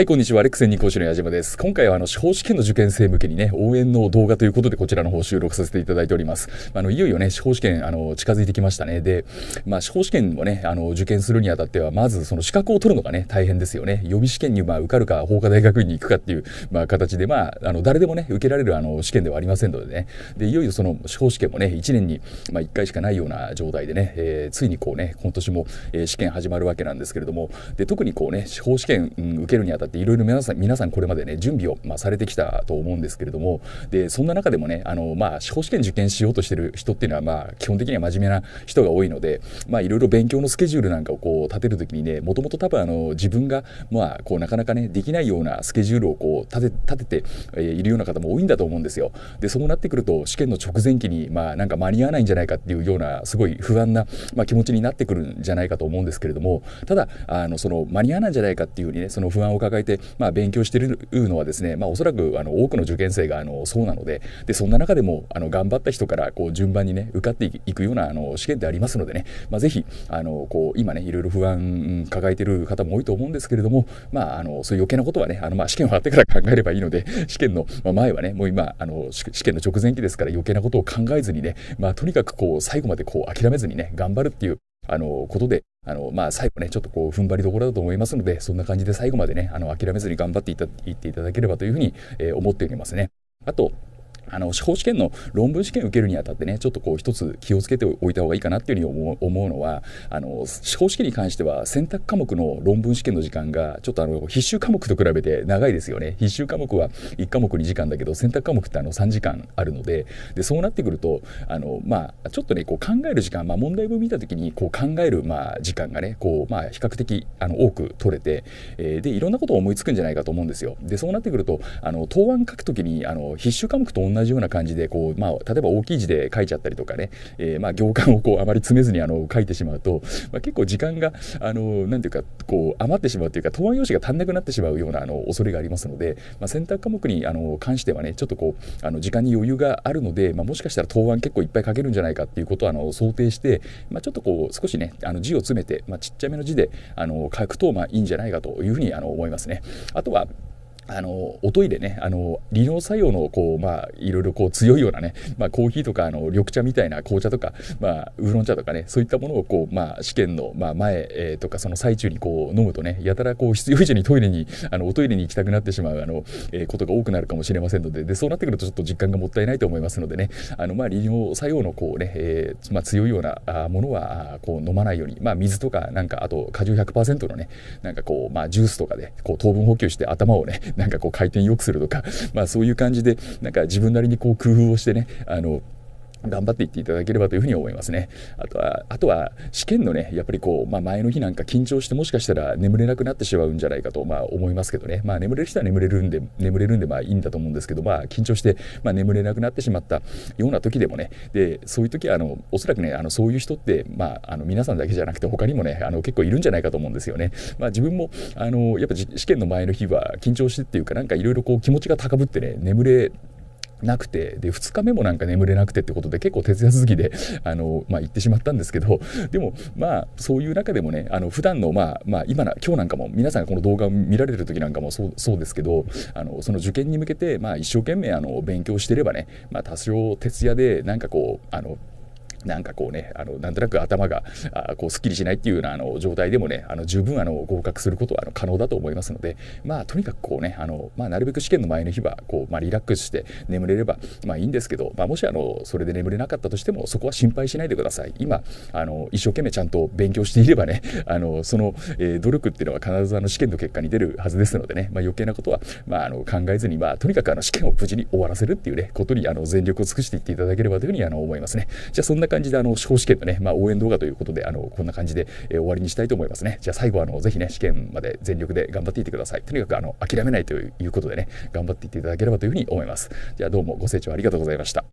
はい、こんにちは。アレックセン二講師の矢島です。今回はあの、司法試験の受験生向けにね、応援の動画ということでこちらの方収録させていただいております。あの、いよいよね、司法試験、あの、近づいてきましたね。で、まあ、司法試験をね、あの、受験するにあたっては、まずその資格を取るのがね、大変ですよね。予備試験にまあ、受かるか、法科大学院に行くかっていう、まあ、形で、まあ、あの、誰でもね、受けられるあの、試験ではありませんのでね。で、いよいよその司法試験もね、1年に、まあ、1回しかないような状態でね、えー、ついにこうね、今年も、えー、試験始まるわけなんですけれども、で、特にこうね、司法試験、うん、受けるにあたってっていろいろ皆さん皆さんこれまでね準備を、まあ、されてきたと思うんですけれどもでそんな中でもねあの、まあ、司法試験受験しようとしてる人っていうのは、まあ、基本的には真面目な人が多いのでまいろいろ勉強のスケジュールなんかをこう立てる時にねもともと多分あの自分が、まあ、こうなかなかねできないようなスケジュールをこう立て立てて、いるような方も多いんだと思うんですよ。でそうなってくると試験の直前期に、まあ、なんか間に合わないんじゃないかっていうようなすごい不安な、まあ、気持ちになってくるんじゃないかと思うんですけれどもただあのその間に合わないんじゃないかっていうふうにねその不安を抱抱えて、まあ、勉強しているのはですね、まあ、おそらくあの多くの受験生があのそうなのででそんな中でもあの頑張った人からこう順番にね受かっていくようなあの試験でありますのでね、まあ、ぜひあのこう今ねいろいろ不安抱えている方も多いと思うんですけれども、まあ、あのそういう余計なことはねあの、まあ、試験終わってから考えればいいので 試験の前はねもう今あの試験の直前期ですから余計なことを考えずにね、まあ、とにかくこう最後までこう諦めずにね頑張るっていうあのことであの、まあ、最後ね、ちょっとこう、踏ん張りどころだと思いますので、そんな感じで最後までね、あの、諦めずに頑張っていっていただければというふうに、えー、思っておりますね。あと、あの司法試験の論文試験受けるにあたってねちょっとこう一つ気をつけておいた方がいいかなっていうふうに思うのはあの司法試験に関しては選択科目の論文試験の時間がちょっとあの必修科目と比べて長いですよね必修科目は1科目2時間だけど選択科目ってあの3時間あるのででそうなってくるとあの、まあ、ちょっとねこう考える時間、まあ、問題文見た時にこう考える、まあ、時間がねこう、まあ、比較的あの多く取れて、えー、でいろんなことを思いつくんじゃないかと思うんですよ。でそうなってくるとあの答案書くきにあの必修科目と同じ同じような感じでこう、まあ、例えば大きい字で書いちゃったりとかね、えー、まあ行間をこうあまり詰めずにあの書いてしまうと、まあ、結構時間があのていうかこう余ってしまうというか答案用紙が足んなくなってしまうようなあの恐れがありますので、まあ、選択科目にあの関してはねちょっとこうあの時間に余裕があるので、まあ、もしかしたら答案結構いっぱい書けるんじゃないかっていうことをあの想定して、まあ、ちょっとこう少しねあの字を詰めて、まあ、ちっちゃめの字であの書くとまあいいんじゃないかというふうにあの思いますね。あとはあの、おトイレね、あの、利尿作用の、こう、まあ、いろいろこう強いようなね、まあ、コーヒーとか、あの、緑茶みたいな紅茶とか、まあ、ウーロン茶とかね、そういったものを、こう、まあ、試験の、まあ、前、えー、とか、その最中にこう、飲むとね、やたらこう、必要以上にトイレに、あの、おトイレに行きたくなってしまう、あの、えー、ことが多くなるかもしれませんので、で、そうなってくるとちょっと実感がもったいないと思いますのでね、あの、まあ、利尿作用の、こうね、えー、まあ、強いようなものは、こう、飲まないように、まあ、水とか、なんか、あと、果汁100%のね、なんかこう、まあ、ジュースとかで、こう、糖分補給して頭をね、なんかこう回転良くするとか、まあそういう感じで、なんか自分なりにこう工夫をしてね、あの、頑張っていっていただければというふうに思いますね。あとは、あとは試験のね、やっぱりこう、まあ、前の日なんか緊張してもしかしたら眠れなくなってしまうんじゃないかと、まあ、思いますけどね。まあ眠れる人は眠れるんで、眠れるんでまあいいんだと思うんですけど、まあ緊張して、まあ、眠れなくなってしまったような時でもね、で、そういう時はあの、おそらくね、あのそういう人って、まあ、あの皆さんだけじゃなくて他にもね、あの結構いるんじゃないかと思うんですよね。まあ自分も、あの、やっぱ試験の前の日は緊張してっていうかなんかいろいろこう気持ちが高ぶってね、眠れなくてで2日目もなんか眠れなくてってことで結構徹夜続きで あの、まあ、行ってしまったんですけどでもまあそういう中でもねあの普段のまあ、まあ、今な今日なんかも皆さんがこの動画を見られる時なんかもそうそうですけどあのその受験に向けて、まあ、一生懸命あの勉強してればね、まあ、多少徹夜でなんかこうあのなんかこうねあのなんとなく頭があこうすっきりしないっていうようなあの状態でもねあの十分あの合格することはあの可能だと思いますのでまあとにかくこうねあの、まあ、なるべく試験の前の日はこう、まあ、リラックスして眠れればまあいいんですけど、まあ、もしあのそれで眠れなかったとしてもそこは心配しないでください今あの一生懸命ちゃんと勉強していればねあのその、えー、努力っていうのは必ずあの試験の結果に出るはずですのでね、まあ、余計なことは、まあ、あの考えずに、まあ、とにかくあの試験を無事に終わらせるっていうねことにあの全力を尽くしていっていただければというふうにあの思いますね。じゃそんな感じであの司法試験のね、まあ、応援動画ということであのこんな感じで、えー、終わりにしたいと思いますねじゃあ最後あのぜひね試験まで全力で頑張っていってくださいとにかくあの諦めないということでね頑張っていっていただければというふうに思いますじゃあどうもご清聴ありがとうございました